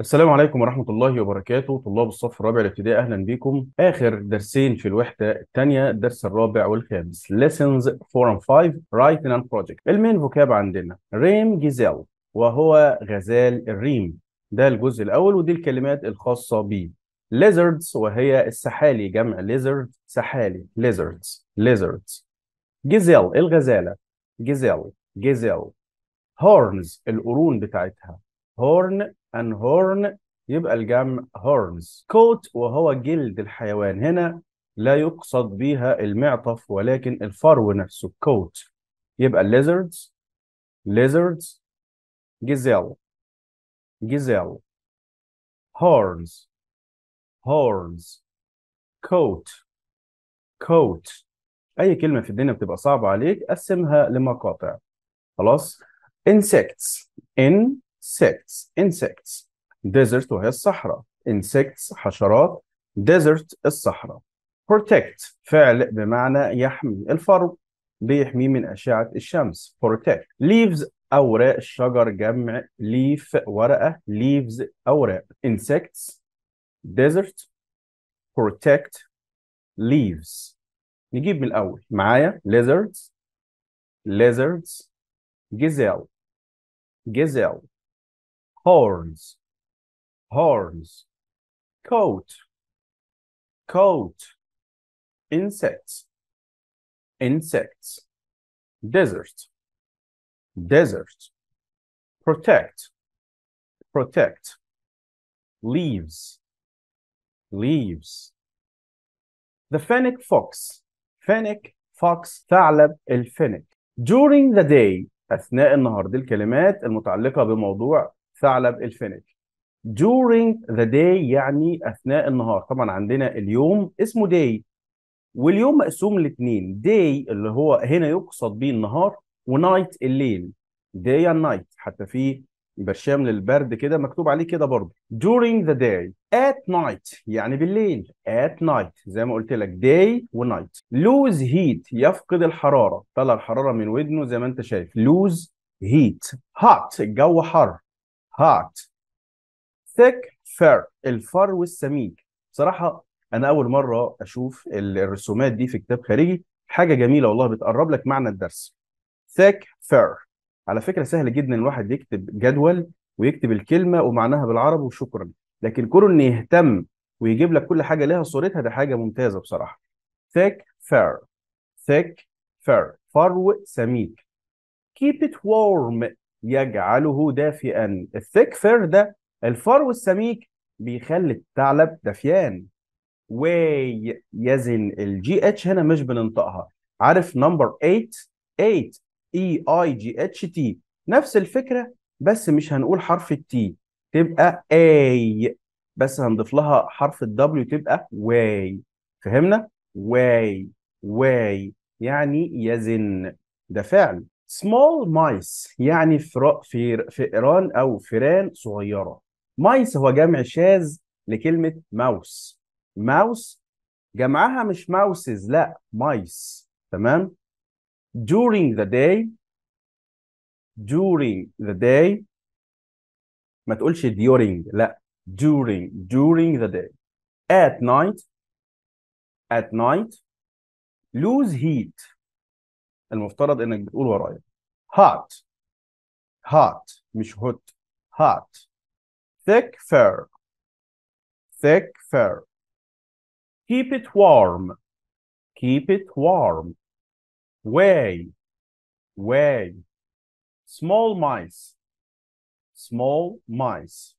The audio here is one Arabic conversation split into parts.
السلام عليكم ورحمة الله وبركاته طلاب الصف الرابع الابتدائي أهلا بكم آخر درسين في الوحدة الثانية الدرس الرابع والخامس Lessons 4 and 5 Writing and Project المين فوكاب عندنا ريم جيزيل وهو غزال الريم ده الجزء الأول ودي الكلمات الخاصة به lizards وهي السحالي جمع lizard سحالي lizards lizards جيزيل الغزالة جيزيل جيزيل هورنز القرون بتاعتها هورن and horn يبقى الجمع horns coat وهو جلد الحيوان هنا لا يقصد بها المعطف ولكن الفرو نفسه coat يبقى lizards lizards gazelle gazelle horns horns coat coat اي كلمه في الدنيا بتبقى صعبه عليك قسمها لمقاطع خلاص insects in insects insects desert وهي الصحراء insects حشرات desert الصحراء protect فعل بمعنى يحمي الفرو بيحميه من أشعة الشمس protect leaves أوراق الشجر جمع leaf ورقة leaves أوراق insects desert protect leaves نجيب من الأول معايا lizards lizards gazelle gazelle horns, horns, coat, coat, insects, insects, desert, desert, protect, protect, leaves, leaves. The fennec fox, fennec fox ثعلب الفنك. During the day أثناء النهار دي الكلمات المتعلقة بموضوع ثعلب الفينيك during the day يعني اثناء النهار طبعا عندنا اليوم اسمه day واليوم مقسوم لاثنين day اللي هو هنا يقصد به النهار ونايت الليل day and night حتى في برشام للبرد كده مكتوب عليه كده برضه during the day at night يعني بالليل at night زي ما قلت لك day ونايت lose heat يفقد الحرارة طلع الحرارة من ودنه زي ما انت شايف lose heat hot الجو حر hot thick fur الفرو السميك بصراحه انا اول مره اشوف الرسومات دي في كتاب خارجي حاجه جميله والله بتقرب لك معنى الدرس thick fur على فكره سهل جدا الواحد يكتب جدول ويكتب الكلمه ومعناها بالعربي وشكرا لكن كونه انه يهتم ويجيب لك كل حاجه لها صورتها ده حاجه ممتازه بصراحه thick fur thick fur فرو سميك keep it warm يجعله دافئا الثيك فير ده الفرو السميك بيخلي الثعلب دافيان يزن الجي اتش هنا مش بننطقها عارف نمبر 8 8 اي اي جي اتش تي نفس الفكره بس مش هنقول حرف التي تبقى اي بس هنضيف لها حرف الدبليو تبقى واي فهمنا واي واي يعني يزن ده فعل small mice يعني في فئران او فئران صغيره mice هو جمع شاذ لكلمه ماوس ماوس جمعها مش ماوسز لا مايس تمام during the day during the day ما تقولش during لا during during the day at night at night lose heat المفترض انك بتقول ورايا hot hot مش hot hot thick fur thick fur keep it warm keep it warm way way small mice small mice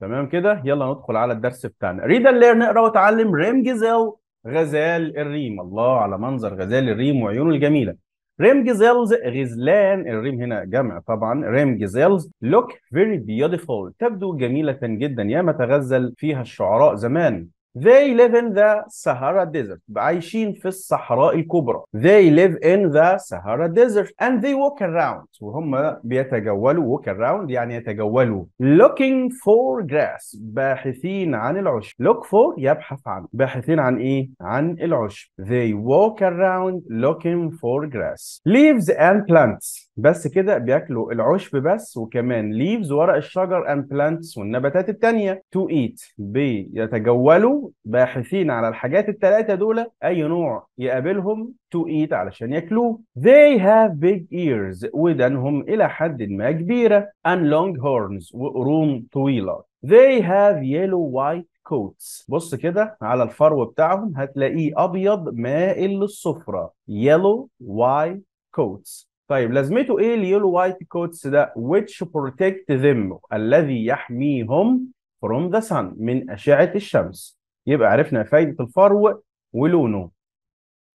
تمام كده يلا ندخل على الدرس بتاعنا read and learn اقرا وتعلم ريم جيزيل غزال الريم الله على منظر غزال الريم وعيونه الجميلة ريم جزيلز غزلان الريم هنا جمع طبعا ريم جزيلز لوك فيري بيوتيفول تبدو جميلة جدا يا ما تغزل فيها الشعراء زمان They live in the Sahara Desert. عايشين في الصحراء الكبرى. They live in the Sahara Desert and they walk around. وهم بيتجولوا walk around يعني يتجولوا. Looking for grass. باحثين عن العشب. Look for يبحث عن. باحثين عن ايه؟ عن العشب. They walk around looking for grass. Leaves and plants. بس كده بياكلوا العشب بس وكمان ليفز ورق الشجر اند بلانتس والنباتات التانية تو ايت بيتجولوا باحثين على الحاجات التلاتة دول أي نوع يقابلهم تو ايت علشان ياكلوه they have big ears ودانهم إلى حد ما كبيرة and long horns وقرون طويلة they have yellow white coats بص كده على الفرو بتاعهم هتلاقيه أبيض مائل للصفرة yellow white coats طيب لازمته ايه اليلو وايت كوتس ده which protect them الذي يحميهم from the sun من اشعه الشمس يبقى عرفنا فايده الفرو ولونه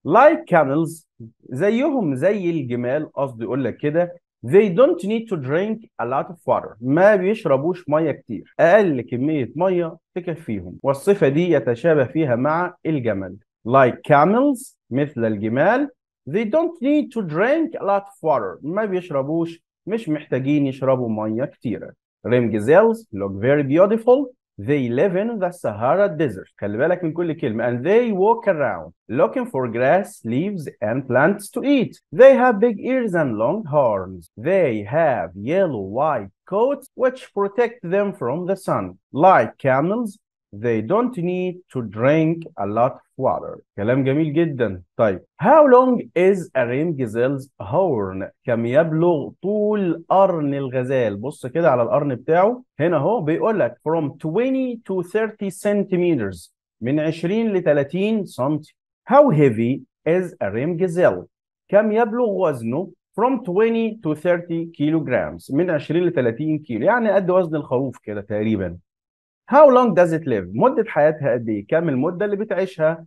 like camels زيهم زي الجمال قصدي يقول لك كده they don't need to drink a lot of water ما بيشربوش ميه كتير اقل كميه ميه تكفيهم والصفه دي يتشابه فيها مع الجمل like camels مثل الجمال they don't need to drink a lot of water ما بيشربوش مش محتاجين يشربوا ميه كتيره rim gazelles look very beautiful they live in the Sahara desert خلي بالك من كل كلمه and they walk around looking for grass leaves and plants to eat they have big ears and long horns they have yellow white coats which protect them from the sun like camels They don't need to drink a lot of water. كلام جميل جدا. طيب How long is a gazelle's horn? كم يبلغ طول قرن الغزال؟ بص كده على القرن بتاعه هنا اهو بيقول لك from 20 to 30 centimeters من 20 ل 30 سنتي. How heavy is a gazelle؟ كم يبلغ وزنه؟ from 20 to 30 كيلو جرامز من 20 ل 30 كيلو يعني قد وزن الخروف كده تقريبا How long does it live؟ مدة حياتها قد إيه؟ كام المدة اللي بتعيشها؟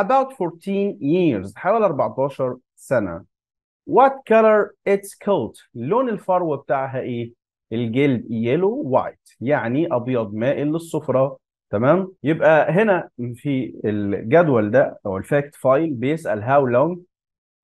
About 14 years حوالي 14 سنة. What color its coat؟ لون الفرو بتاعها إيه؟ الجلد yellow white يعني أبيض مائل للصفرة تمام؟ يبقى هنا في الجدول ده أو الفاكت فايل بيسأل how long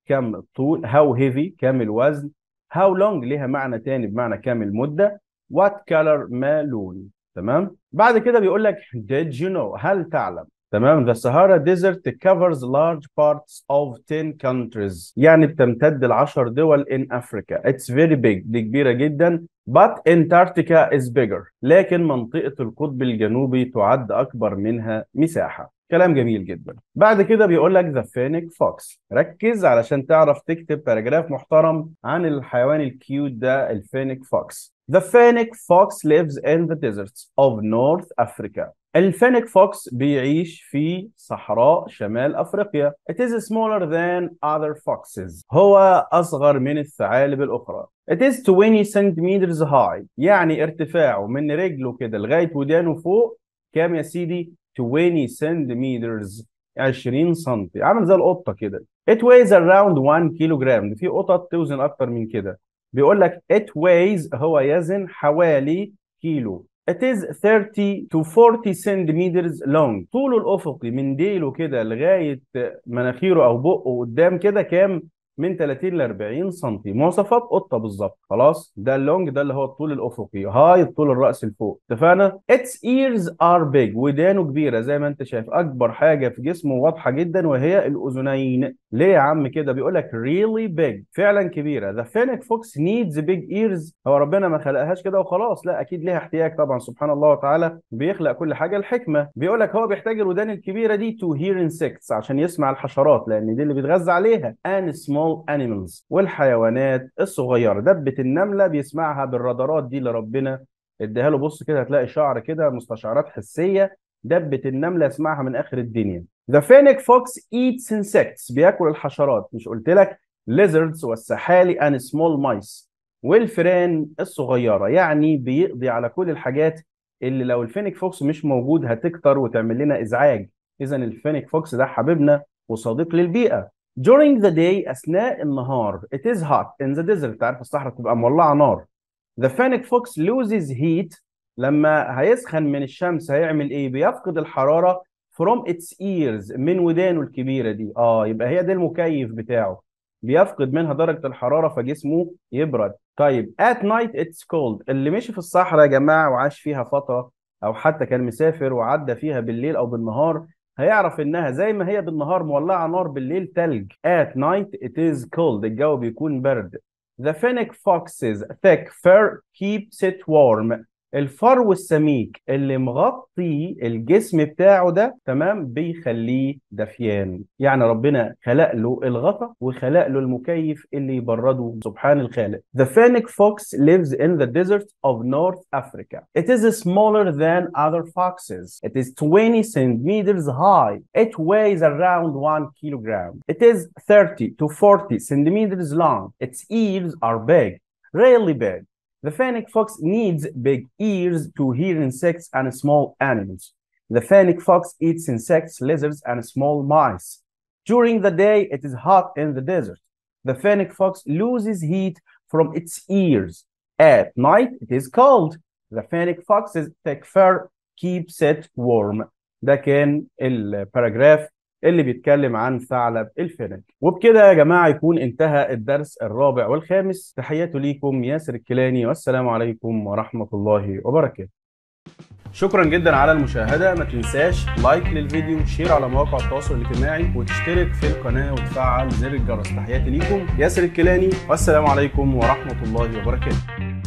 كم الطول how heavy كم الوزن how long ليها معنى تاني بمعنى كام المدة what color ما لون تمام بعد كده بيقول لك did you know هل تعلم تمام the Sahara Desert covers large parts of 10 countries يعني بتمتد ل 10 دول in Africa it's very big دي كبيرة جدا but Antarctica is bigger لكن منطقة القطب الجنوبي تعد أكبر منها مساحة كلام جميل جدا بعد كده بيقول لك ذا فينيك فوكس ركز علشان تعرف تكتب باراجراف محترم عن الحيوان الكيوت ده الفينيك فوكس The fennec fox lives in the deserts of North Africa. الفينيك فوكس بيعيش في صحراء شمال افريقيا. It is smaller than other foxes. هو اصغر من الثعالب الاخرى. It is 20 centimeters high. يعني ارتفاعه من رجله كده لغايه ودانه فوق كام يا سيدي؟ 20 centimeters 20 سم عامل زي القطه كده. It weighs around 1 كيلو جرام. في قطط توزن اكتر من كده. بيقول لك it weighs هو يزن حوالي كيلو It is 30 to 40 centimeters long طوله الأفقي من ديله كده لغاية مناخيره أو بقه قدام كده كام؟ من 30 ل 40 سم مواصفات قطه بالظبط خلاص ده اللونج ده اللي هو الطول الافقي هاي الطول الراس لفوق اتفقنا its ears are big ودانه كبيره زي ما انت شايف اكبر حاجه في جسمه واضحه جدا وهي الاذنين ليه يا عم كده بيقول لك really big فعلا كبيره the فينيك fox needs big ears هو ربنا ما خلقهاش كده وخلاص لا اكيد ليها احتياج طبعا سبحان الله وتعالى بيخلق كل حاجه الحكمه بيقول لك هو بيحتاج الودان الكبيره دي to hear insects عشان يسمع الحشرات لان دي اللي بيتغذى عليها and small animals والحيوانات الصغيره دبه النمله بيسمعها بالرادارات دي اللي ربنا اديها له بص كده هتلاقي شعر كده مستشعرات حسيه دبه النمله يسمعها من اخر الدنيا The phoenix fox eats insects بياكل الحشرات مش قلت لك lizards والسحالي and small mice والفئران الصغيرة يعني بيقضي على كل الحاجات اللي لو الفينيك فوكس مش موجود هتكتر وتعمل لنا إزعاج إذا الفينيك فوكس ده حبيبنا وصديق للبيئة During the day أثناء النهار It is hot in the desert عارف الصحراء بتبقى مولعة نار The phoenix fox loses heat لما هيسخن من الشمس هيعمل إيه؟ بيفقد الحرارة from its ears من ودانه الكبيره دي اه يبقى هي ده المكيف بتاعه بيفقد منها درجه الحراره فجسمه يبرد طيب at night it's cold اللي مشي في الصحراء يا جماعه وعاش فيها فتره او حتى كان مسافر وعدى فيها بالليل او بالنهار هيعرف انها زي ما هي بالنهار مولعه نار بالليل تلج at night it is cold الجو بيكون برد The fennec foxes thick fur keeps it warm الفرو السميك اللي مغطي الجسم بتاعه ده تمام بيخليه دفيان يعني ربنا خلق له الغطاء وخلق له المكيف اللي يبرده سبحان الخالق The fennec fox lives in the desert of North Africa It is smaller than other foxes It is 20 centimeters high It weighs around 1 kilogram It is 30 to 40 centimeters long Its ears are big really big The fennec fox needs big ears to hear insects and small animals. The fennec fox eats insects, lizards, and small mice. During the day, it is hot in the desert. The fennec fox loses heat from its ears. At night, it is cold. The fennec fox's thick fur keeps it warm. ده كان الباراجراف اللي بيتكلم عن ثعلب الفرنج وبكده يا جماعه يكون انتهى الدرس الرابع والخامس تحياتي ليكم ياسر الكيلاني والسلام عليكم ورحمه الله وبركاته شكرا جدا على المشاهده ما تنساش لايك للفيديو شير على مواقع التواصل الاجتماعي وتشترك في القناه وتفعل زر الجرس تحياتي ليكم ياسر الكيلاني والسلام عليكم ورحمه الله وبركاته